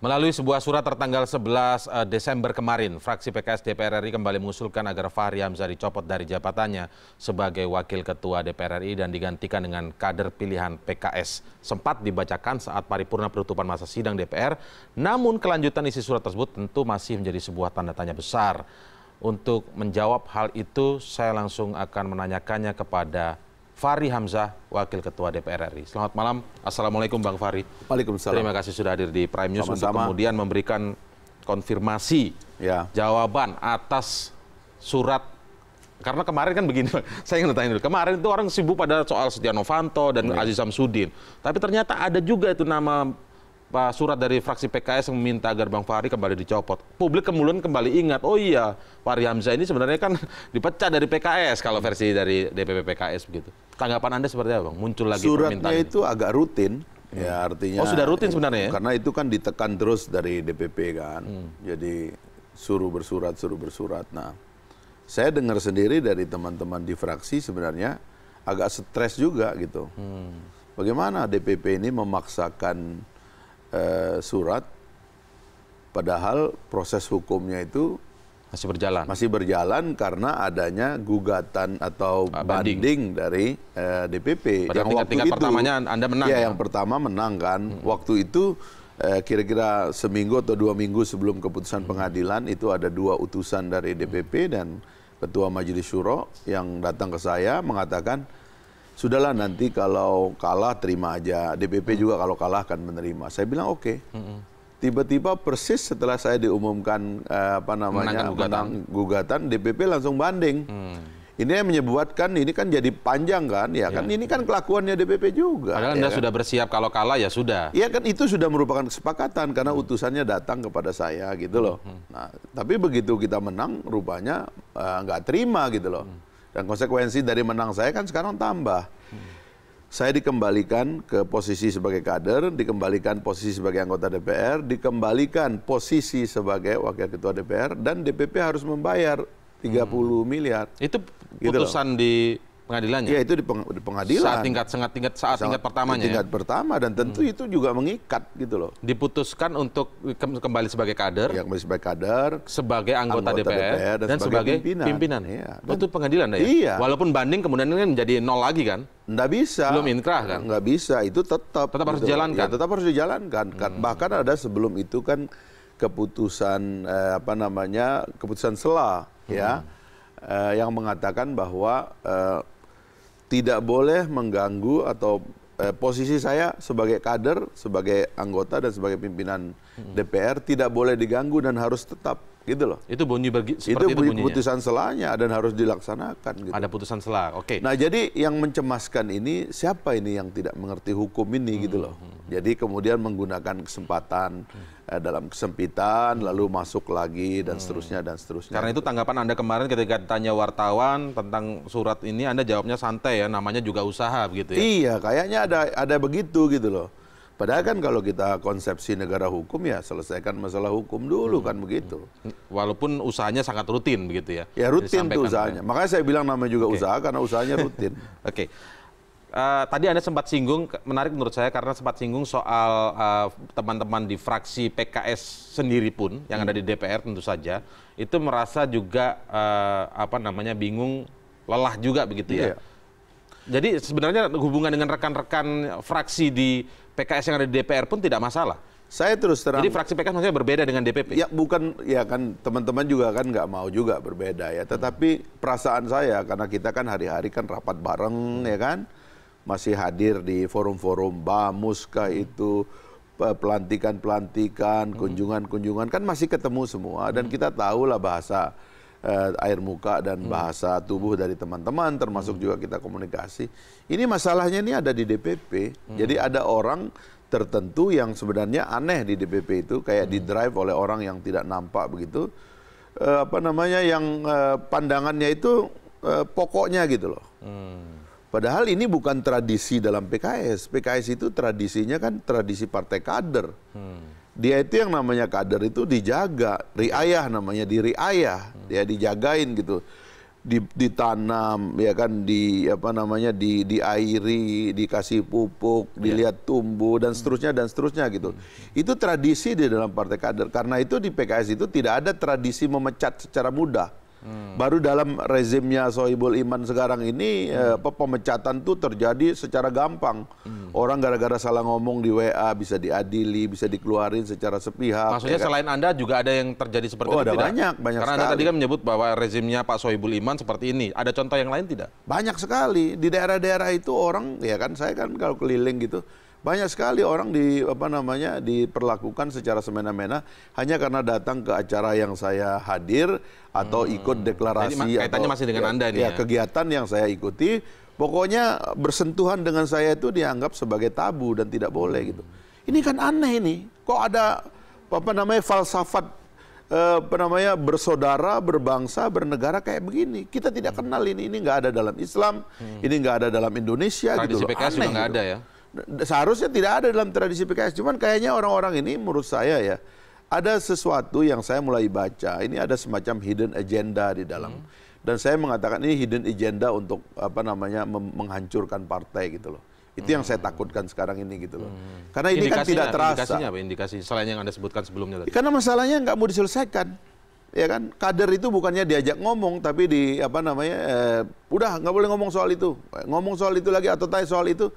Melalui sebuah surat tertanggal 11 eh, Desember kemarin, fraksi PKS DPR RI kembali mengusulkan agar Fahri Hamzah dicopot dari jabatannya sebagai Wakil Ketua DPR RI dan digantikan dengan kader pilihan PKS. Sempat dibacakan saat paripurna penutupan masa sidang DPR, namun kelanjutan isi surat tersebut tentu masih menjadi sebuah tanda tanya besar. Untuk menjawab hal itu, saya langsung akan menanyakannya kepada Fahri Hamzah, Wakil Ketua DPR RI. Selamat malam. Assalamualaikum Bang Fahri. Waalaikumsalam. Terima kasih sudah hadir di Prime News Sama-sama. untuk kemudian memberikan konfirmasi ya. jawaban atas surat karena kemarin kan begini, saya ingin tanya dulu. Kemarin itu orang sibuk pada soal Setia Novanto dan ya. Aziz Samsudin. Tapi ternyata ada juga itu nama surat dari fraksi PKS yang meminta agar Bang Fahri kembali dicopot. Publik kemudian kembali ingat, oh iya, Fahri Hamzah ini sebenarnya kan dipecat dari PKS kalau versi dari DPP PKS begitu. Tanggapan Anda seperti apa, Bang? Muncul lagi Suratnya permintaan itu agak rutin. Ya hmm. artinya Oh, sudah rutin sebenarnya ya. Karena itu kan ditekan terus dari DPP kan. Hmm. Jadi suruh bersurat, suruh bersurat. Nah, saya dengar sendiri dari teman-teman di fraksi sebenarnya agak stres juga gitu. Hmm. Bagaimana DPP ini memaksakan Eh, surat padahal proses hukumnya itu masih berjalan masih berjalan karena adanya gugatan atau ah, banding, banding dari eh, DPP Pada yang tingkat, waktu tingkat itu pertamanya Anda menang ya, ya yang pertama menang kan hmm. waktu itu kira eh, kira-kira seminggu atau dua minggu sebelum keputusan hmm. pengadilan itu ada dua utusan dari DPP hmm. dan Ketua Majelis Syuro yang datang ke saya mengatakan sudahlah nanti kalau kalah terima aja. DPP hmm. juga kalau kalah akan menerima. Saya bilang oke. Okay. Hmm. Tiba-tiba persis setelah saya diumumkan eh, apa namanya gugatan. gugatan, DPP langsung banding. Hmm. Ini yang menyebutkan ini kan jadi panjang kan, ya, ya. kan ini kan kelakuannya DPP juga. Padahal ya Anda kan? sudah bersiap kalau kalah ya sudah. Iya kan itu sudah merupakan kesepakatan karena hmm. utusannya datang kepada saya gitu loh. Hmm. Nah tapi begitu kita menang rupanya eh, nggak uh, terima gitu loh. Hmm. Dan konsekuensi dari menang saya kan sekarang tambah. Saya dikembalikan ke posisi sebagai kader, dikembalikan posisi sebagai anggota DPR, dikembalikan posisi sebagai wakil ketua DPR, dan DPP harus membayar 30 hmm. miliar. Itu gitu putusan gitu di pengadilannya. Ya itu di, pengadilan. Saat tingkat sangat tingkat saat tingkat pertamanya. Tingkat ya? pertama dan tentu hmm. itu juga mengikat gitu loh. Diputuskan untuk kembali sebagai kader. Ya kembali sebagai kader. Sebagai anggota, anggota DPR, DPR dan, dan sebagai, sebagai pimpinan. pimpinan. Iya. Oh, dan, itu pengadilan ya. Iya. Walaupun banding kemudian ini menjadi nol lagi kan. Nggak bisa. Belum inkrah kan. Nggak bisa. Itu tetap. Tetap gitu. harus dijalankan. Ya, tetap harus dijalankan. Hmm. Bahkan ada sebelum itu kan keputusan eh, apa namanya keputusan sela hmm. ya Uh, yang mengatakan bahwa uh, tidak boleh mengganggu atau eh, posisi saya sebagai kader, sebagai anggota dan sebagai pimpinan hmm. DPR tidak boleh diganggu dan harus tetap gitu loh. Itu bunyi bagi, itu, itu bunyi putusan selanya dan harus dilaksanakan. Gitu. Ada putusan selah, oke. Okay. Nah jadi yang mencemaskan ini siapa ini yang tidak mengerti hukum ini hmm. gitu loh. Hmm, hmm, hmm. Jadi kemudian menggunakan kesempatan hmm. eh, dalam kesempitan lalu masuk lagi dan hmm. seterusnya dan seterusnya. Karena itu tanggapan anda kemarin ketika tanya wartawan tentang surat ini anda jawabnya santai ya namanya juga usaha begitu ya. Iya kayaknya ada ada begitu gitu loh. Padahal kan kalau kita konsepsi negara hukum ya selesaikan masalah hukum dulu hmm. kan begitu. Walaupun usahanya sangat rutin begitu ya. Ya rutin tuh usahanya. Ya. Makanya saya bilang nama juga okay. usaha karena usahanya rutin. Oke. okay. Uh, eh, tadi Anda sempat singgung, menarik menurut saya karena sempat singgung soal eh, teman-teman uh, di fraksi PKS sendiri pun yang hmm. ada di DPR tentu saja itu merasa juga uh, apa namanya bingung, lelah juga begitu ya. Iya. Jadi sebenarnya hubungan dengan rekan-rekan fraksi di PKS yang ada di DPR pun tidak masalah. Saya terus terang. Jadi fraksi PKS maksudnya berbeda dengan DPP. Ya bukan, ya kan teman-teman juga kan nggak mau juga berbeda ya. Tetapi hmm. perasaan saya karena kita kan hari-hari kan rapat bareng ya kan, masih hadir di forum-forum bamuska hmm. itu pelantikan-pelantikan, hmm. kunjungan-kunjungan kan masih ketemu semua dan hmm. kita tahu lah bahasa uh, air muka dan hmm. bahasa tubuh dari teman-teman termasuk hmm. juga kita komunikasi. Ini masalahnya ini ada di DPP. Hmm. Jadi ada orang tertentu yang sebenarnya aneh di DPP itu kayak hmm. di drive oleh orang yang tidak nampak begitu. Uh, apa namanya yang uh, pandangannya itu uh, pokoknya gitu loh. Hmm. Padahal ini bukan tradisi dalam PKS. PKS itu tradisinya kan tradisi partai kader. Hmm dia itu yang namanya kader itu dijaga riayah namanya diri ayah ya dijagain gitu ditanam ya kan di apa namanya di diairi dikasih pupuk ya. dilihat tumbuh dan seterusnya dan seterusnya gitu itu tradisi di dalam partai kader karena itu di PKS itu tidak ada tradisi memecat secara mudah Hmm. Baru dalam rezimnya Sohibul Iman sekarang ini hmm. eh, pemecatan tuh terjadi secara gampang. Hmm. Orang gara-gara salah ngomong di WA bisa diadili, bisa dikeluarin secara sepihak. Maksudnya ya kan? selain Anda juga ada yang terjadi seperti oh, itu ada tidak? banyak, banyak Karena sekali. Anda tadi kan menyebut bahwa rezimnya Pak Sohibul Iman seperti ini. Ada contoh yang lain tidak? Banyak sekali. Di daerah-daerah itu orang ya kan saya kan kalau keliling gitu banyak sekali orang di apa namanya diperlakukan secara semena-mena hanya karena datang ke acara yang saya hadir atau hmm. ikut deklarasi Jadi, kaitannya masih dengan ya, Anda nih. Ya, ya kegiatan yang saya ikuti pokoknya bersentuhan dengan saya itu dianggap sebagai tabu dan tidak boleh gitu. Hmm. Ini kan aneh ini. Kok ada apa namanya falsafat eh, apa namanya bersaudara, berbangsa, bernegara kayak begini. Kita tidak hmm. kenal ini. Ini nggak ada dalam Islam, hmm. ini nggak ada dalam Indonesia gitu Tradisi gitu. PKS aneh, juga nggak gitu. ada ya seharusnya tidak ada dalam tradisi PKS. Cuman kayaknya orang-orang ini menurut saya ya ada sesuatu yang saya mulai baca. Ini ada semacam hidden agenda di dalam. Hmm. Dan saya mengatakan ini hidden agenda untuk apa namanya menghancurkan partai gitu loh. Itu hmm. yang saya hmm. takutkan sekarang ini gitu loh. Hmm. Karena ini kan tidak terasa. Indikasinya apa indikasi selain yang Anda sebutkan sebelumnya tadi? Karena masalahnya nggak mau diselesaikan. Ya kan, kader itu bukannya diajak ngomong tapi di apa namanya eh, udah nggak boleh ngomong soal itu. Ngomong soal itu lagi atau tanya soal itu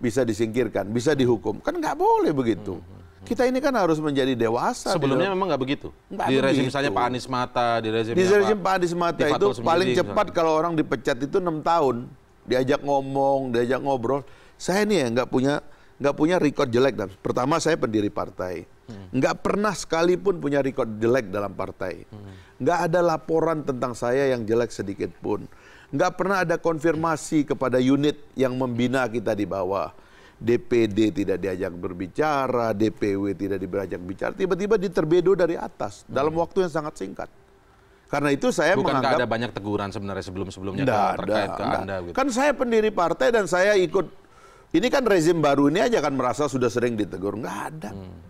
bisa disingkirkan, bisa dihukum. Kan nggak boleh begitu. Mm-hmm. Kita ini kan harus menjadi dewasa. Sebelumnya memang nggak begitu. Nggak di rezim misalnya Pak Anies Mata, di rezim, di rezim Pak Anies Mata itu paling cepat misalnya. kalau orang dipecat itu enam tahun. Diajak ngomong, diajak ngobrol. Saya ini ya nggak punya nggak punya record jelek. Pertama saya pendiri partai. Hmm. Nggak hmm. pernah sekalipun punya record jelek dalam partai. Hmm. Nggak hmm. ada laporan tentang saya yang jelek sedikit pun nggak pernah ada konfirmasi kepada unit yang membina kita di bawah. DPD tidak diajak berbicara, DPW tidak diajak bicara, tiba-tiba diterbedo dari atas dalam waktu yang sangat singkat. Karena itu saya Bukankah menganggap... ada banyak teguran sebenarnya sebelum-sebelumnya terkait ke enggak. Anda? Gitu. Kan saya pendiri partai dan saya ikut... Ini kan rezim baru ini aja kan merasa sudah sering ditegur. Nggak ada. Hmm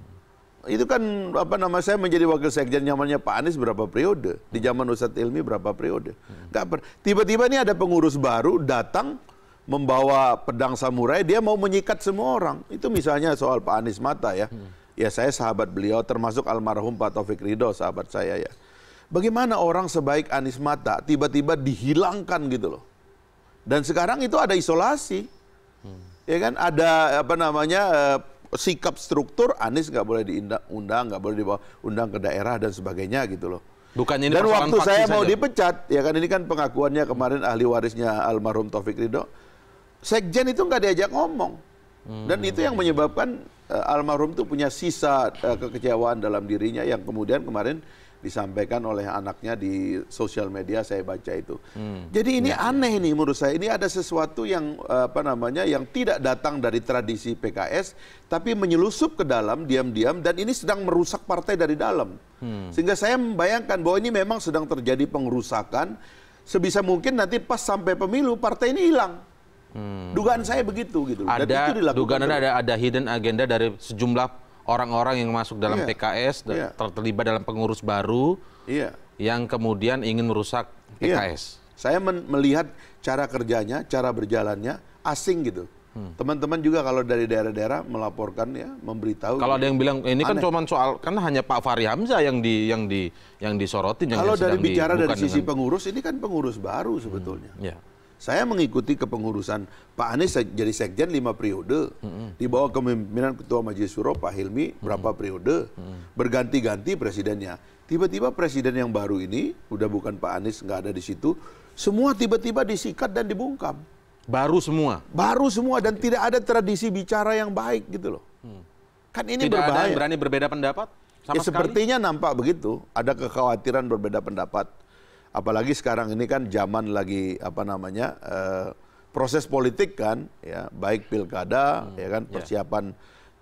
itu kan apa nama saya menjadi wakil sekjen nyamannya Pak Anies berapa periode di zaman Ustadz Ilmi berapa periode nggak per tiba-tiba ini ada pengurus baru datang membawa pedang samurai dia mau menyikat semua orang itu misalnya soal Pak Anies Mata ya ya saya sahabat beliau termasuk almarhum Pak Taufik Ridho sahabat saya ya bagaimana orang sebaik Anies Mata tiba-tiba dihilangkan gitu loh dan sekarang itu ada isolasi ya kan ada apa namanya eh, sikap struktur Anies nggak boleh diundang, nggak boleh diundang ke daerah dan sebagainya gitu loh. Bukan ini dan waktu saya saja. mau dipecat, ya kan ini kan pengakuannya kemarin ahli warisnya almarhum Taufik Ridho, sekjen itu nggak diajak ngomong. Hmm. Dan itu yang menyebabkan uh, almarhum itu punya sisa uh, kekecewaan dalam dirinya yang kemudian kemarin disampaikan oleh anaknya di sosial media saya baca itu. Hmm. Jadi ini ya, ya. aneh ya. nih menurut saya. Ini ada sesuatu yang eh, apa namanya yang tidak datang dari tradisi PKS tapi menyelusup ke dalam diam-diam dan ini sedang merusak partai dari dalam. Hmm. Sehingga saya membayangkan bahwa ini memang sedang terjadi pengerusakan sebisa mungkin nanti pas sampai pemilu partai ini hilang. Hmm. Dugaan saya begitu gitu. Ada, Dan itu dilakukan. Dugaan ada ada hidden agenda dari sejumlah orang-orang yang masuk dalam yeah. PKS yeah. Iya. terlibat dalam pengurus baru yeah. yang kemudian ingin merusak iya. PKS. Yeah. Saya melihat cara kerjanya, cara berjalannya asing gitu. Hmm. Teman-teman hmm. juga kalau dari daerah-daerah melaporkan ya, memberitahu. Kalau ada gitu. yang bilang eh, ini kan aneh. kan cuma soal kan hanya Pak Fahri Hamzah yang di yang di yang disorotin. kalau yang dari bicara dari sisi dengan... pengurus ini kan pengurus baru sebetulnya. Hmm. Yeah. Saya mengikuti kepengurusan Pak Anies jadi sekjen lima periode. Di bawah kepemimpinan Ketua Majelis Suro Pak Hilmi berapa periode. Berganti-ganti presidennya. Tiba-tiba presiden yang baru ini, udah bukan Pak Anies, nggak ada di situ. Semua tiba-tiba disikat dan dibungkam. Baru semua? Baru semua dan tidak ada tradisi bicara yang baik gitu loh. Hmm. Kan ini tidak berbahaya. ada yang berani berbeda pendapat? Sama ya, sekali? Sepertinya nampak begitu. Ada kekhawatiran berbeda pendapat apalagi sekarang ini kan zaman lagi apa namanya uh, proses politik kan ya baik pilkada hmm. ya kan ya. persiapan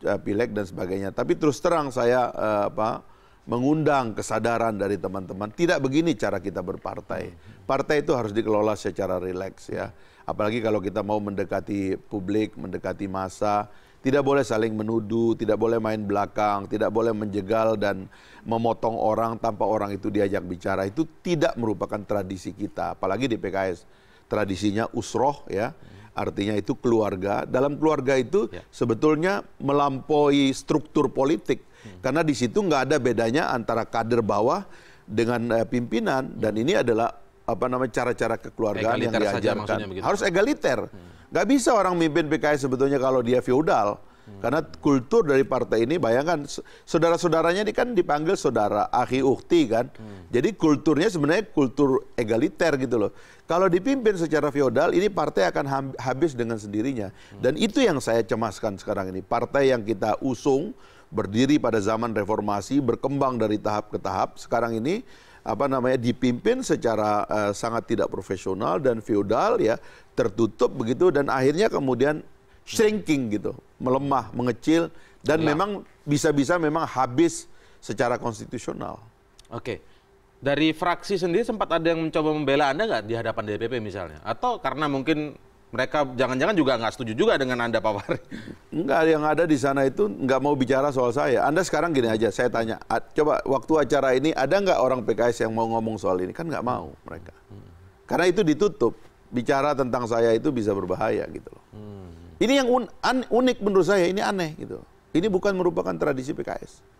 yeah. uh, pileg dan sebagainya tapi terus terang saya uh, apa mengundang kesadaran dari teman-teman tidak begini cara kita berpartai hmm. partai itu harus dikelola secara rileks ya apalagi kalau kita mau mendekati publik mendekati massa tidak boleh saling menuduh, tidak boleh main belakang, tidak boleh menjegal dan memotong orang tanpa orang itu diajak bicara. Itu tidak merupakan tradisi kita, apalagi di PKS. Tradisinya usroh ya, artinya itu keluarga. Dalam keluarga itu ya. sebetulnya melampaui struktur politik. Karena di situ nggak ada bedanya antara kader bawah dengan eh, pimpinan. Dan ini adalah apa namanya cara-cara kekeluargaan yang diajarkan. Saja Harus egaliter. Hmm. Gak bisa orang mimpin PKS sebetulnya kalau dia feodal Hmm. Karena kultur dari partai ini bayangkan saudara-saudaranya ini kan dipanggil saudara, akhi ukti kan. Hmm. Jadi kulturnya sebenarnya kultur egaliter gitu loh. Kalau dipimpin secara feodal ini partai akan habis dengan sendirinya. Dan itu yang saya cemaskan sekarang ini. Partai yang kita usung berdiri pada zaman reformasi, berkembang dari tahap ke tahap. Sekarang ini apa namanya dipimpin secara uh, sangat tidak profesional dan feodal ya tertutup begitu dan akhirnya kemudian shrinking gitu melemah mengecil dan iya. memang bisa-bisa memang habis secara konstitusional. Oke. Dari fraksi sendiri sempat ada yang mencoba membela Anda nggak di hadapan DPP misalnya? Atau karena mungkin mereka jangan-jangan juga nggak setuju juga dengan Anda Pak Fahri. Enggak, yang ada di sana itu nggak mau bicara soal saya. Anda sekarang gini aja, saya tanya, coba waktu acara ini ada nggak orang PKS yang mau ngomong soal ini? Kan nggak mau mereka. Karena itu ditutup. Bicara tentang saya itu bisa berbahaya gitu loh. Hmm. Ini yang un an unik menurut saya, ini aneh gitu. Ini bukan merupakan tradisi PKS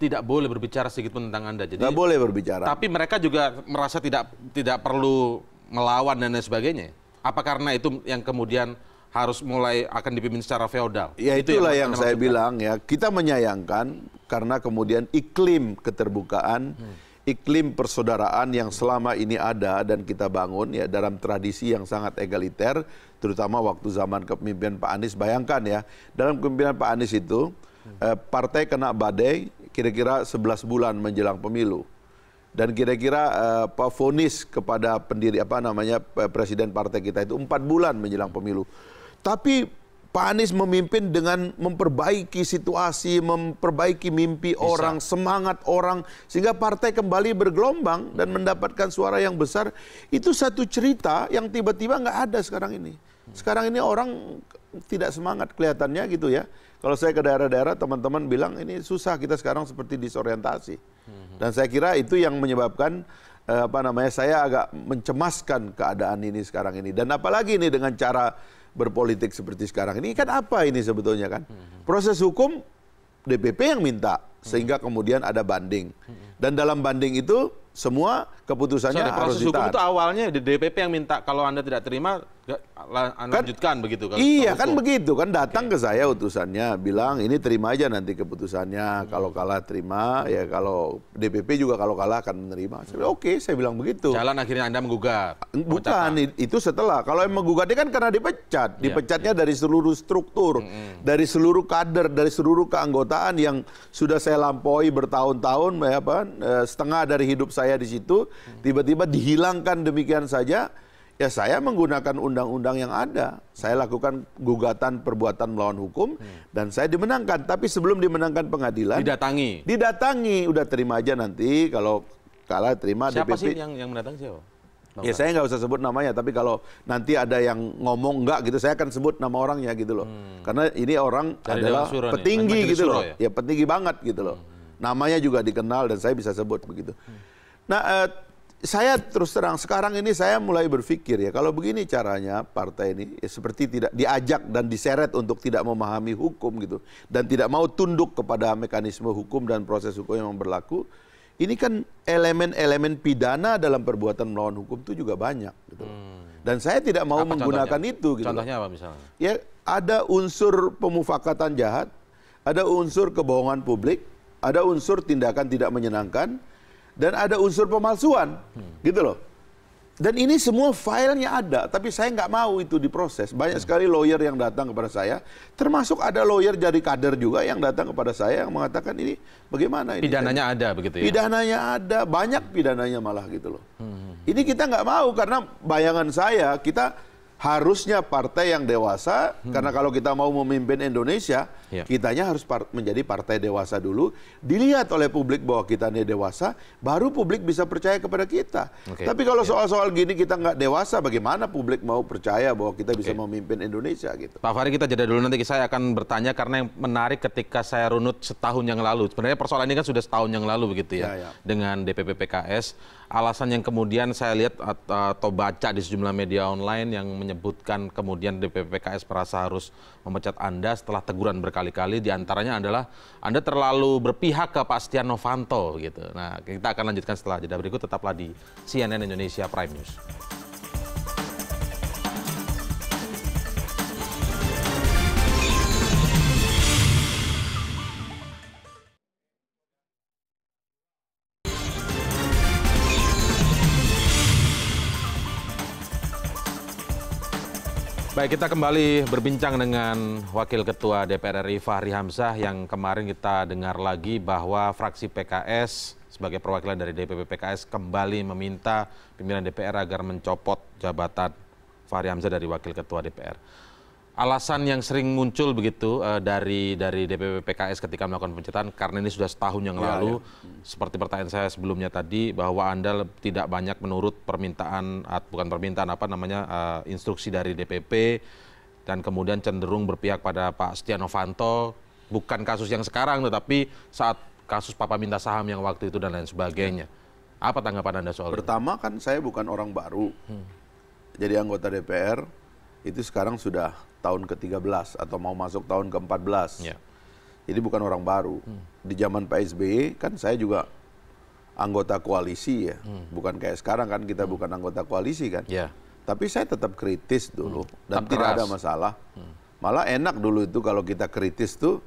tidak boleh berbicara sedikit pun tentang Anda. Jadi tidak boleh berbicara. Tapi mereka juga merasa tidak tidak perlu melawan dan lain sebagainya. Ya? apa karena itu yang kemudian harus mulai akan dipimpin secara feodal. Ya itulah yang, yang saya maksudkan. bilang ya, kita menyayangkan karena kemudian iklim keterbukaan, hmm. iklim persaudaraan yang selama ini ada dan kita bangun ya dalam tradisi yang sangat egaliter, terutama waktu zaman kepemimpinan Pak Anies. Bayangkan ya, dalam kepemimpinan Pak Anies itu hmm. eh, partai kena badai kira-kira 11 bulan menjelang pemilu dan kira-kira apa -kira, uh, eh, vonis kepada pendiri apa namanya presiden partai kita itu empat bulan menjelang pemilu. Tapi Pak Anies memimpin dengan memperbaiki situasi, memperbaiki mimpi Bisa. orang, semangat orang, sehingga partai kembali bergelombang dan mendapatkan suara yang besar. Itu satu cerita yang tiba-tiba nggak ada sekarang ini. Sekarang ini orang tidak semangat kelihatannya gitu ya. Kalau saya ke daerah-daerah teman-teman bilang ini susah kita sekarang seperti disorientasi. Hmm. Dan saya kira itu yang menyebabkan eh, apa namanya saya agak mencemaskan keadaan ini sekarang ini. Dan apalagi ini dengan cara berpolitik seperti sekarang ini kan apa ini sebetulnya kan? Hmm. Proses hukum DPP yang minta sehingga hmm. kemudian ada banding. Dan dalam banding itu semua keputusannya Sorry, harus proses hukum itu awalnya di DPP yang minta kalau Anda tidak terima Ya, kan lanjutkan iya, kan, begitu kan? Iya kan begitu kan datang okay. ke saya utusannya bilang ini terima aja nanti keputusannya hmm. kalau kalah terima ya kalau DPP juga kalau kalah akan menerima. Hmm. oke okay, saya bilang begitu. Jalan akhirnya Anda menggugat. Bukan itu setelah kalau yang menggugatnya kan karena dipecat. Iya, Dipecatnya yeah, dari seluruh struktur, hmm, hmm. dari seluruh kader, dari seluruh keanggotaan yang sudah saya lampaui bertahun-tahun ya eh, setengah dari hidup saya di situ hmm. tiba-tiba dihilangkan demikian saja Ya saya menggunakan undang-undang yang ada. Saya lakukan gugatan perbuatan melawan hukum hmm. dan saya dimenangkan. Tapi sebelum dimenangkan pengadilan didatangi. Didatangi, udah terima aja nanti kalau kalah terima siapa DPP. sih yang yang mendatang siapa? Bang ya saya nggak usah sebut namanya, tapi kalau nanti ada yang ngomong enggak gitu, saya akan sebut nama orangnya gitu loh. Hmm. Karena ini orang Dari adalah petinggi ya? gitu loh, ya? ya petinggi banget gitu loh. Hmm. Namanya juga dikenal dan saya bisa sebut begitu. Hmm. Nah, eh, saya terus terang sekarang ini saya mulai berpikir ya kalau begini caranya partai ini ya seperti tidak diajak dan diseret untuk tidak memahami hukum gitu dan tidak mau tunduk kepada mekanisme hukum dan proses hukum yang berlaku ini kan elemen-elemen pidana dalam perbuatan melawan hukum itu juga banyak gitu. Hmm. Dan saya tidak mau apa menggunakan contohnya? itu gitu. Contohnya apa misalnya? Ya ada unsur pemufakatan jahat, ada unsur kebohongan publik, ada unsur tindakan tidak menyenangkan, dan ada unsur pemalsuan hmm. gitu loh dan ini semua filenya ada tapi saya nggak mau itu diproses banyak hmm. sekali lawyer yang datang kepada saya termasuk ada lawyer dari kader juga yang datang kepada saya yang mengatakan ini bagaimana ini pidananya ada begitu ya pidananya ada banyak pidananya malah gitu loh hmm. hmm, hmm. ini kita nggak mau karena bayangan saya kita harusnya partai yang dewasa hmm. karena kalau kita mau memimpin Indonesia ya. kitanya harus par menjadi partai dewasa dulu dilihat oleh publik bahwa kita ini dewasa baru publik bisa percaya kepada kita okay. tapi kalau iya. soal-soal ya. gini kita nggak dewasa bagaimana publik mau percaya bahwa kita bisa okay. memimpin Indonesia gitu Pak Fahri kita jeda dulu nanti saya akan bertanya karena yang menarik ketika saya runut setahun yang lalu sebenarnya persoalan ini kan sudah setahun yang lalu begitu ya ya, ya. dengan DPP PKS alasan yang kemudian saya lihat atau baca di sejumlah media online yang menyebutkan kemudian DPP PKS merasa harus memecat Anda setelah teguran berkali-kali diantaranya adalah Anda terlalu berpihak ke Pak Setia Novanto gitu. Nah kita akan lanjutkan setelah jeda berikut tetaplah di CNN Indonesia Prime News. Baik, kita kembali berbincang dengan Wakil Ketua DPR RI Fahri Hamzah yang kemarin kita dengar lagi bahwa fraksi PKS sebagai perwakilan dari DPP PKS kembali meminta pimpinan DPR agar mencopot jabatan Fahri Hamzah dari Wakil Ketua DPR alasan yang sering muncul begitu uh, dari dari DPP PKS ketika melakukan pencetan karena ini sudah setahun yang iya, lalu ya, ya. seperti pertanyaan saya sebelumnya tadi bahwa Anda tidak banyak menurut permintaan bukan permintaan apa namanya uh, instruksi dari DPP dan kemudian cenderung berpihak pada Pak Setia Novanto bukan kasus yang sekarang tetapi saat kasus papa minta saham yang waktu itu dan lain sebagainya. Apa tanggapan Anda soal Pertama ini? kan saya bukan orang baru. Hmm. Jadi anggota DPR itu sekarang sudah tahun ke-13 atau mau masuk tahun ke-14. Yeah. Jadi bukan orang baru. Hmm. Di zaman Pak SBY e, kan saya juga anggota koalisi ya. Hmm. Bukan kayak sekarang kan kita hmm. bukan anggota koalisi kan. Yeah. Tapi saya tetap kritis dulu hmm. dan tetap tidak keras. ada masalah. Hmm. Malah enak dulu itu kalau kita kritis tuh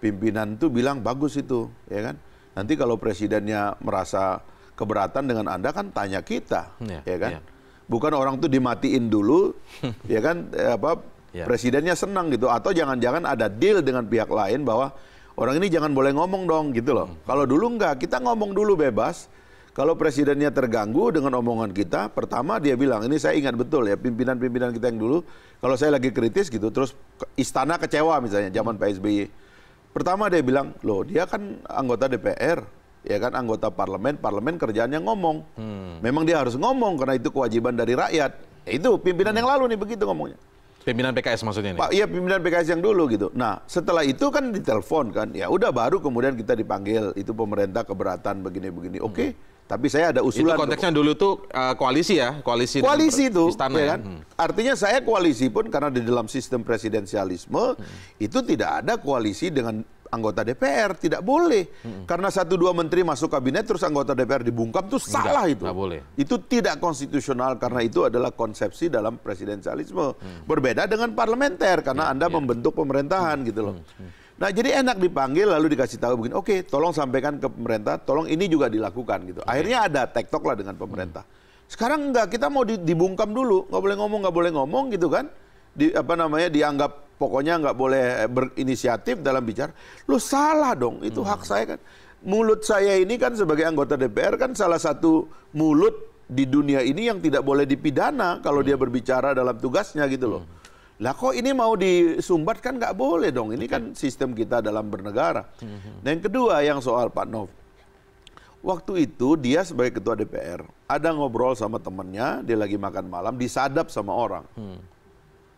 pimpinan tuh bilang bagus itu, ya kan? Nanti kalau presidennya merasa keberatan dengan Anda kan tanya kita, ya, ya kan? Yeah bukan orang tuh dimatiin dulu ya kan eh, apa ya. presidennya senang gitu atau jangan-jangan ada deal dengan pihak lain bahwa orang ini jangan boleh ngomong dong gitu loh. Hmm. Kalau dulu enggak, kita ngomong dulu bebas. Kalau presidennya terganggu dengan omongan kita, pertama dia bilang, ini saya ingat betul ya, pimpinan-pimpinan kita yang dulu, kalau saya lagi kritis gitu, terus istana kecewa misalnya, zaman Pak SBY. Pertama dia bilang, loh dia kan anggota DPR, ya kan anggota parlemen, parlemen kerjaannya ngomong. Hmm. Memang dia harus ngomong karena itu kewajiban dari rakyat. Ya, itu pimpinan hmm. yang lalu nih begitu ngomongnya. Pimpinan PKS maksudnya ini. Pak, iya pimpinan PKS yang dulu gitu. Nah, setelah itu kan ditelepon kan. Ya udah baru kemudian kita dipanggil itu pemerintah keberatan begini-begini. Oke. Okay. Hmm. Tapi saya ada usulan. Itu konteksnya dulu tuh eh, koalisi ya, koalisi. Koalisi itu, istana ya, ya kan? Hmm. Artinya saya koalisi pun karena di dalam sistem presidensialisme hmm. itu tidak ada koalisi dengan anggota DPR tidak boleh hmm. karena satu dua menteri masuk kabinet terus anggota DPR dibungkam itu salah Enggak, itu boleh. itu tidak konstitusional karena itu adalah konsepsi dalam presidensialisme hmm. berbeda dengan parlementer karena iya, anda yeah. membentuk pemerintahan hmm. gitu loh hmm. Nah jadi enak dipanggil lalu dikasih tahu begini, oke okay, tolong sampaikan ke pemerintah, tolong ini juga dilakukan gitu. Okay. Akhirnya ada tektok lah dengan pemerintah. Hmm. Sekarang enggak, kita mau dibungkam dulu, nggak boleh ngomong, nggak boleh ngomong gitu kan di, apa namanya dianggap pokoknya nggak boleh berinisiatif dalam bicara. Lu salah dong, itu hmm. hak saya kan. Mulut saya ini kan sebagai anggota DPR kan salah satu mulut di dunia ini yang tidak boleh dipidana kalau hmm. dia berbicara dalam tugasnya gitu loh. Hmm. Lah kok ini mau disumbat kan nggak boleh dong. Ini kan sistem kita dalam bernegara. Hmm. Nah, Dan yang kedua yang soal Pak Nov. Waktu itu dia sebagai ketua DPR ada ngobrol sama temennya, dia lagi makan malam, disadap sama orang. Hmm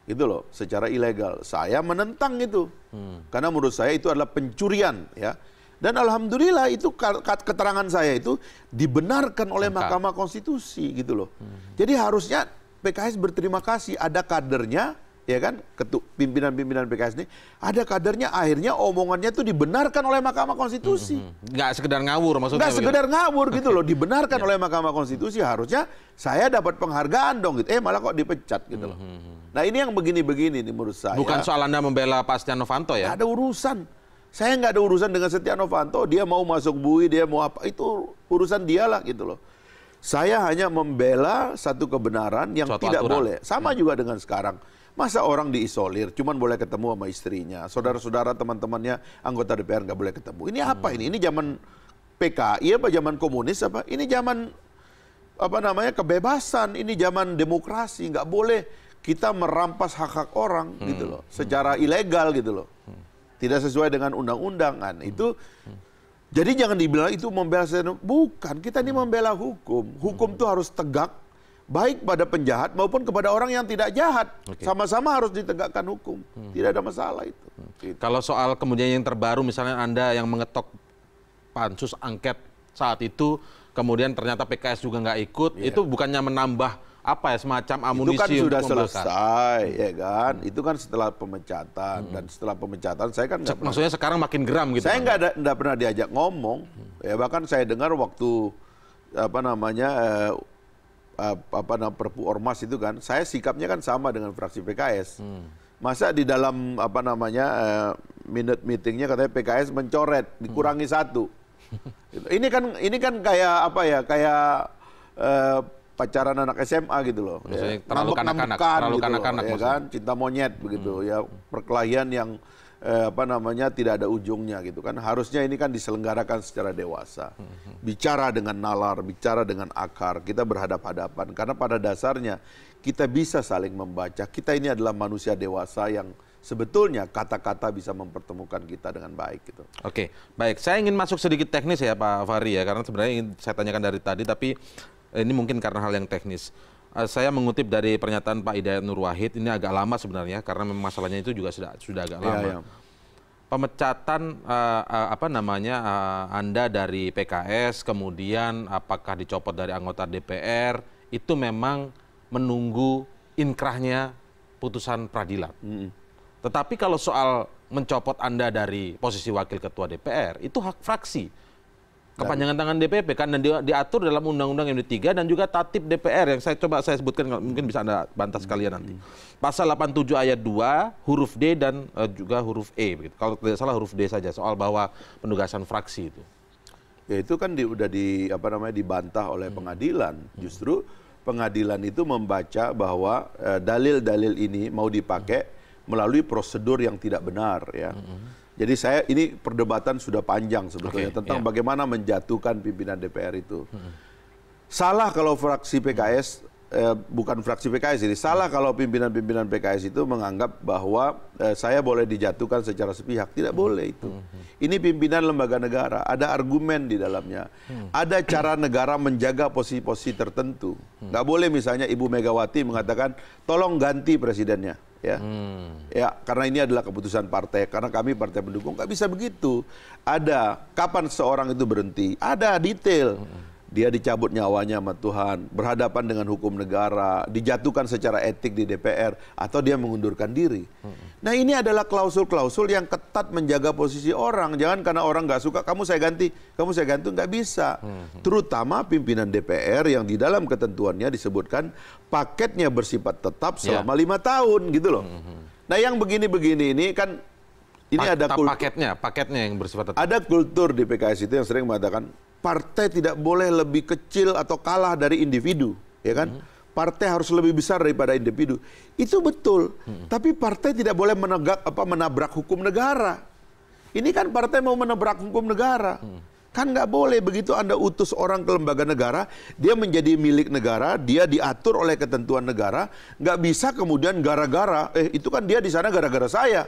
gitu loh secara ilegal saya menentang itu hmm. karena menurut saya itu adalah pencurian ya dan alhamdulillah itu keterangan saya itu dibenarkan oleh Entah. Mahkamah Konstitusi gitu loh hmm. jadi harusnya PKS berterima kasih ada kadernya ya kan ketuk pimpinan-pimpinan PKS ini ada kadernya akhirnya omongannya tuh dibenarkan oleh Mahkamah Konstitusi mm-hmm. nggak mm -hmm. sekedar ngawur maksudnya nggak sekedar ngawur gitu loh dibenarkan yeah. oleh Mahkamah Konstitusi harusnya saya dapat penghargaan dong gitu eh malah kok dipecat gitu loh mm -hmm. nah ini yang begini-begini nih menurut saya bukan soal anda membela Pak Setia Novanto ya gak ada urusan saya nggak ada urusan dengan Setia Novanto dia mau masuk bui dia mau apa itu urusan dia dialah gitu loh saya hanya membela satu kebenaran yang Suatu tidak aturan. boleh sama hmm. juga dengan sekarang Masa orang diisolir, cuman boleh ketemu sama istrinya, saudara-saudara teman-temannya anggota DPR nggak boleh ketemu. Ini apa hmm. ini? Ini zaman PKI apa zaman komunis apa? Ini zaman apa namanya kebebasan, ini zaman demokrasi, nggak boleh kita merampas hak-hak orang hmm. gitu loh, secara hmm. ilegal gitu loh. Hmm. Tidak sesuai dengan undang-undangan. Hmm. Itu hmm. Jadi jangan dibilang itu membela bukan, kita ini hmm. membela hukum. Hukum itu hmm. harus tegak baik pada penjahat maupun kepada orang yang tidak jahat. Sama-sama okay. harus ditegakkan hukum. Hmm. Tidak ada masalah itu. Hmm. Gitu. Kalau soal kemudian yang terbaru misalnya Anda yang mengetok pansus angket saat itu kemudian ternyata PKS juga nggak ikut, yeah. itu bukannya menambah apa ya semacam amunisi itu kan sudah selesai ya kan hmm. itu kan setelah pemecatan hmm. dan setelah pemecatan saya kan maksudnya sekarang makin geram gitu saya kan? nggak kan? pernah diajak ngomong hmm. ya bahkan saya dengar waktu apa namanya eh, Eh, apa namanya Perpu Ormas itu kan, saya sikapnya kan sama dengan fraksi PKS. Hmm. Masa di dalam apa namanya uh, minute meetingnya katanya PKS mencoret, dikurangi hmm. satu. ini kan ini kan kayak apa ya, kayak uh, pacaran anak SMA gitu loh. ya. terlalu kanak-kanak, terlalu gitu kanak-kanak gitu ya kan, cinta monyet begitu hmm. ya, perkelahian yang eh, apa namanya tidak ada ujungnya gitu kan harusnya ini kan diselenggarakan secara dewasa bicara dengan nalar bicara dengan akar kita berhadapan hadapan karena pada dasarnya kita bisa saling membaca kita ini adalah manusia dewasa yang sebetulnya kata-kata bisa mempertemukan kita dengan baik gitu. Oke, baik. Saya ingin masuk sedikit teknis ya Pak Fahri ya karena sebenarnya ingin saya tanyakan dari tadi tapi ini mungkin karena hal yang teknis. Eh, saya mengutip dari pernyataan Pak Hidayat Nur Wahid ini agak lama sebenarnya karena memang masalahnya itu juga sudah sudah agak iya, lama. Ya, ya. Pemecatan uh, uh, apa namanya uh, Anda dari PKS kemudian apakah dicopot dari anggota DPR itu memang menunggu inkrahnya putusan peradilan. Mm -hmm. Tetapi kalau soal mencopot Anda dari posisi wakil ketua DPR itu hak fraksi kepanjangan tangan DPP kan dan diatur dalam undang-undang MD 3 dan juga tatip DPR yang saya coba saya sebutkan mungkin bisa Anda bantah sekalian nanti. Pasal 87 ayat 2 huruf D dan uh, juga huruf E begitu. Kalau tidak salah huruf D saja soal bahwa penugasan fraksi itu. Ya itu kan di, udah di apa namanya dibantah oleh hmm. pengadilan. Hmm. Justru pengadilan itu membaca bahwa eh, dalil-dalil uh, ini mau dipakai hmm. melalui prosedur yang tidak benar ya. Mm -hmm jadi saya ini perdebatan sudah panjang sebetulnya okay, tentang yeah. bagaimana menjatuhkan pimpinan DPR itu. Hmm. Salah kalau fraksi PKS Eh, bukan fraksi PKS ini salah kalau pimpinan-pimpinan PKS itu menganggap bahwa eh, saya boleh dijatuhkan secara sepihak tidak boleh itu ini pimpinan lembaga negara ada argumen di dalamnya ada cara negara menjaga posisi-posisi tertentu nggak boleh misalnya Ibu Megawati mengatakan tolong ganti presidennya ya ya karena ini adalah keputusan partai karena kami partai pendukung nggak bisa begitu ada kapan seorang itu berhenti ada detail dia dicabut nyawanya sama Tuhan, berhadapan dengan hukum negara, dijatuhkan secara etik di DPR, atau dia mengundurkan diri. Nah ini adalah klausul-klausul yang ketat menjaga posisi orang. Jangan karena orang nggak suka, kamu saya ganti, kamu saya ganti, nggak bisa. Terutama pimpinan DPR yang di dalam ketentuannya disebutkan paketnya bersifat tetap selama lima tahun gitu loh. Nah yang begini-begini ini kan ini ada kultur, paketnya, paketnya yang bersifat tetap. Ada kultur di PKS itu yang sering mengatakan partai tidak boleh lebih kecil atau kalah dari individu, ya kan? Hmm. Partai harus lebih besar daripada individu. Itu betul. Hmm. Tapi partai tidak boleh menegak apa menabrak hukum negara. Ini kan partai mau menabrak hukum negara. Hmm. Kan nggak boleh begitu Anda utus orang ke lembaga negara, dia menjadi milik negara, dia diatur oleh ketentuan negara, nggak bisa kemudian gara-gara, eh itu kan dia di sana gara-gara saya.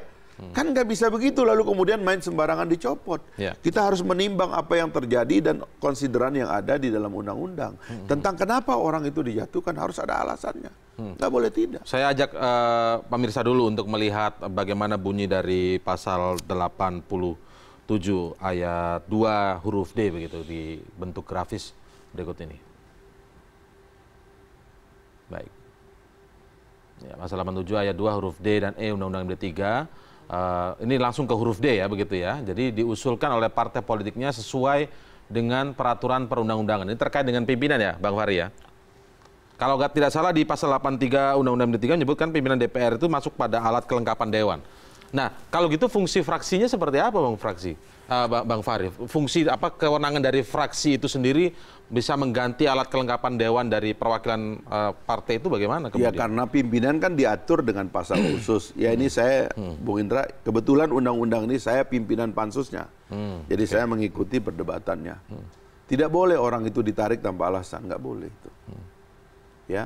Kan nggak bisa begitu lalu kemudian main sembarangan dicopot. ya. Kita harus menimbang apa yang terjadi dan konsideran yang ada di dalam undang-undang. Hmm. Tentang kenapa orang itu dijatuhkan harus ada alasannya. Hmm. Nggak boleh tidak. Saya ajak uh, pemirsa dulu untuk melihat bagaimana bunyi dari pasal 87 ayat 2 huruf D begitu di bentuk grafis berikut ini. Baik. Ya, pasal 87 ayat 2 huruf D dan E Undang-Undang MD 3 Eh, ini langsung ke huruf D ya begitu ya. Jadi diusulkan oleh partai politiknya sesuai dengan peraturan perundang-undangan. Ini terkait dengan pimpinan ya, Bang Fahri ya. Kalau tidak salah di pasal 83 Undang-Undang md 3 menyebutkan pimpinan DPR itu masuk pada alat kelengkapan dewan. Nah, kalau gitu fungsi fraksinya seperti apa, Bang Fraksi? Eh, Bang Fahri, fungsi apa kewenangan dari fraksi itu sendiri bisa mengganti alat kelengkapan dewan dari perwakilan uh, partai itu bagaimana ya, kemudian? Ya karena pimpinan kan diatur dengan pasal hmm. khusus. Ya ini hmm. saya hmm. Bung Indra kebetulan undang-undang ini saya pimpinan pansusnya. Hmm, Jadi okay. saya mengikuti perdebatannya. Hmm. Tidak boleh orang itu ditarik tanpa alasan, nggak boleh itu. Hmm. Ya,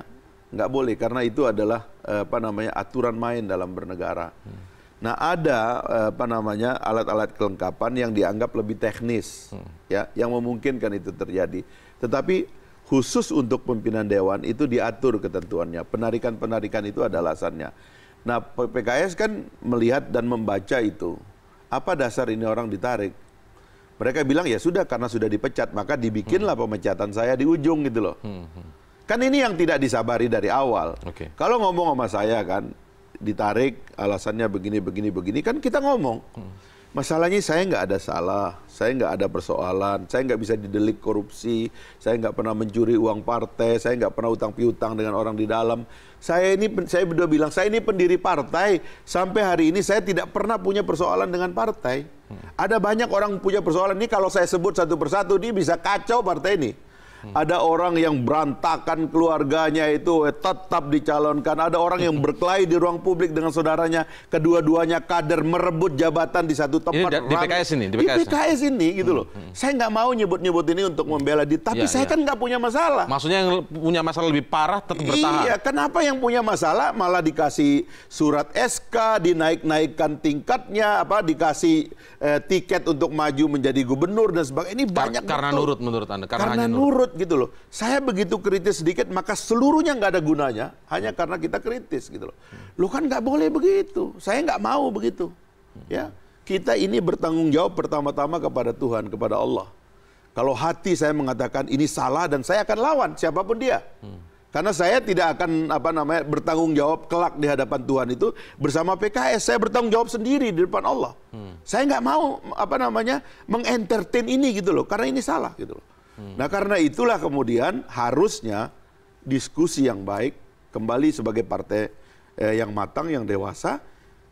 nggak boleh karena itu adalah eh, apa namanya aturan main dalam bernegara. Hmm. Nah, ada eh, apa namanya alat-alat kelengkapan yang dianggap lebih teknis hmm. ya, yang memungkinkan itu terjadi. Tetapi khusus untuk pimpinan dewan itu diatur ketentuannya. Penarikan-penarikan itu ada alasannya. Nah, PKS kan melihat dan membaca itu. Apa dasar ini orang ditarik? Mereka bilang ya sudah karena sudah dipecat, maka dibikinlah hmm. pemecatan saya di ujung gitu loh. Hmm. hmm. Kan ini yang tidak disabari dari awal. Okay. Kalau ngomong sama saya kan, ditarik alasannya begini begini begini kan kita ngomong masalahnya saya nggak ada salah saya nggak ada persoalan saya nggak bisa didelik korupsi saya nggak pernah mencuri uang partai saya nggak pernah utang piutang dengan orang di dalam saya ini saya berdua bilang saya ini pendiri partai sampai hari ini saya tidak pernah punya persoalan dengan partai ada banyak orang punya persoalan ini kalau saya sebut satu persatu ini bisa kacau partai ini ada orang yang berantakan keluarganya itu eh, tetap dicalonkan. Ada orang yang berkelahi di ruang publik dengan saudaranya. Kedua-duanya kader merebut jabatan di satu tempat. Ini di, di PKS ini? Di PKS, di PKS ini gitu loh. Hmm, hmm. Saya nggak mau nyebut-nyebut ini untuk membela di. Tapi ya, saya ya. kan nggak punya masalah. Maksudnya yang punya masalah lebih parah tetap bertahan? Iya. Kenapa yang punya masalah malah dikasih surat SK, dinaik-naikkan tingkatnya, apa dikasih eh, tiket untuk maju menjadi gubernur dan sebagainya. Ini Kar banyak. Karena betul. nurut menurut Anda? Karena, karena nurut. nurut ribet gitu loh. Saya begitu kritis sedikit maka seluruhnya nggak ada gunanya hanya karena kita kritis gitu loh. lo kan nggak boleh begitu. Saya nggak mau begitu. Ya kita ini bertanggung jawab pertama-tama kepada Tuhan kepada Allah. Kalau hati saya mengatakan ini salah dan saya akan lawan siapapun dia. Karena saya tidak akan apa namanya bertanggung jawab kelak di hadapan Tuhan itu bersama PKS. Saya bertanggung jawab sendiri di depan Allah. Hmm. Saya nggak mau apa namanya mengentertain ini gitu loh, karena ini salah gitu loh nah karena itulah kemudian harusnya diskusi yang baik kembali sebagai partai eh, yang matang yang dewasa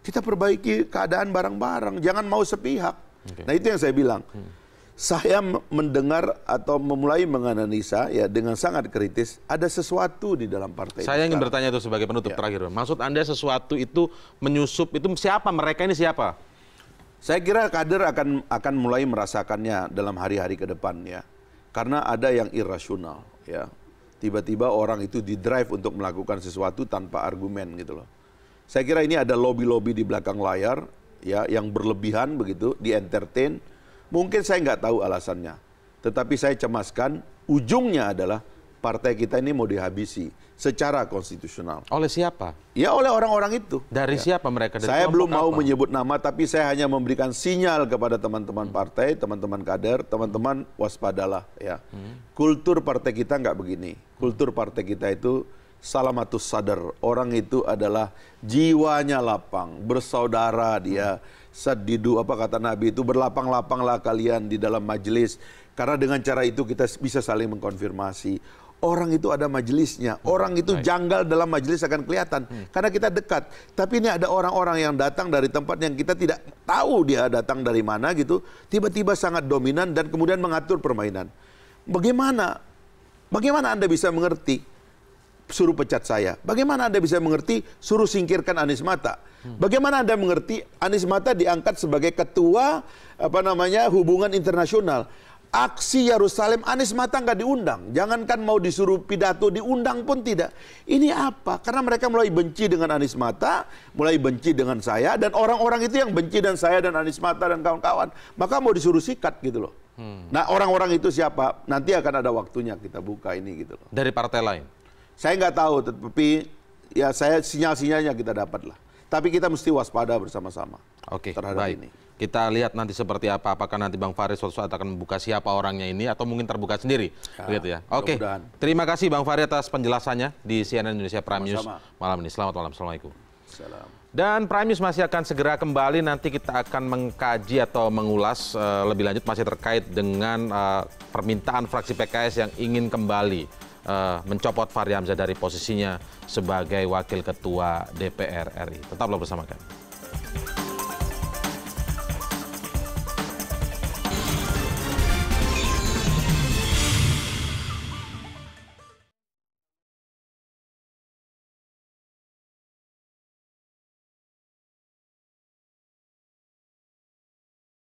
kita perbaiki keadaan bareng-bareng, jangan mau sepihak okay. nah itu yang saya bilang hmm. saya mendengar atau memulai menganalisa ya dengan sangat kritis ada sesuatu di dalam partai. Saya ingin bertanya itu sebagai penutup ya. terakhir, maksud anda sesuatu itu menyusup itu siapa mereka ini siapa? Saya kira kader akan akan mulai merasakannya dalam hari-hari ke depan ya. Karena ada yang irasional, ya. Tiba-tiba orang itu di drive untuk melakukan sesuatu tanpa argumen gitu loh. Saya kira ini ada lobby-lobby di belakang layar ya yang berlebihan begitu di entertain. Mungkin saya nggak tahu alasannya, tetapi saya cemaskan ujungnya adalah partai kita ini mau dihabisi secara konstitusional. Oleh siapa? Ya oleh orang-orang itu. Dari ya. siapa mereka? Dari saya belum mau apa? menyebut nama, tapi saya hanya memberikan sinyal kepada teman-teman hmm. partai, teman-teman kader, teman-teman waspadalah ya. Hmm. Kultur partai kita nggak begini. Kultur partai kita itu salamatus sadar. Orang itu adalah jiwanya lapang, bersaudara dia. Hmm. Sadidu apa kata Nabi itu berlapang-lapanglah kalian di dalam majelis karena dengan cara itu kita bisa saling mengkonfirmasi orang itu ada majelisnya, hmm. orang itu janggal dalam majelis akan kelihatan hmm. karena kita dekat. Tapi ini ada orang-orang yang datang dari tempat yang kita tidak tahu dia datang dari mana gitu, tiba-tiba sangat dominan dan kemudian mengatur permainan. Bagaimana? Bagaimana Anda bisa mengerti? suruh pecat saya. Bagaimana Anda bisa mengerti suruh singkirkan Anies Mata? Hmm. Bagaimana Anda mengerti Anies Mata diangkat sebagai ketua apa namanya hubungan internasional? aksi Yerusalem Anies Mata nggak diundang. Jangankan mau disuruh pidato diundang pun tidak. Ini apa? Karena mereka mulai benci dengan Anies Mata, mulai benci dengan saya dan orang-orang itu yang benci dan saya dan Anies Mata dan kawan-kawan. Maka mau disuruh sikat gitu loh. Hmm. Nah orang-orang itu siapa? Nanti akan ada waktunya kita buka ini gitu loh. Dari partai lain? Saya nggak tahu, tapi ya saya sinyal-sinyalnya kita dapat lah. Tapi kita mesti waspada bersama-sama Oke, terhadap baik. ini. Kita lihat nanti seperti apa. Apakah nanti Bang Faris suatu saat akan membuka siapa orangnya ini atau mungkin terbuka sendiri. Ya, Begitu ya. Oke. Terima kasih Bang Faris atas penjelasannya di CNN Indonesia Prime News malam ini. Selamat malam. Assalamualaikum. Salam. Dan Prime News masih akan segera kembali. Nanti kita akan mengkaji atau mengulas uh, lebih lanjut masih terkait dengan uh, permintaan fraksi PKS yang ingin kembali Eh, mencopot Fahri Hamzah dari posisinya sebagai Wakil Ketua DPR RI. Tetaplah bersama kami.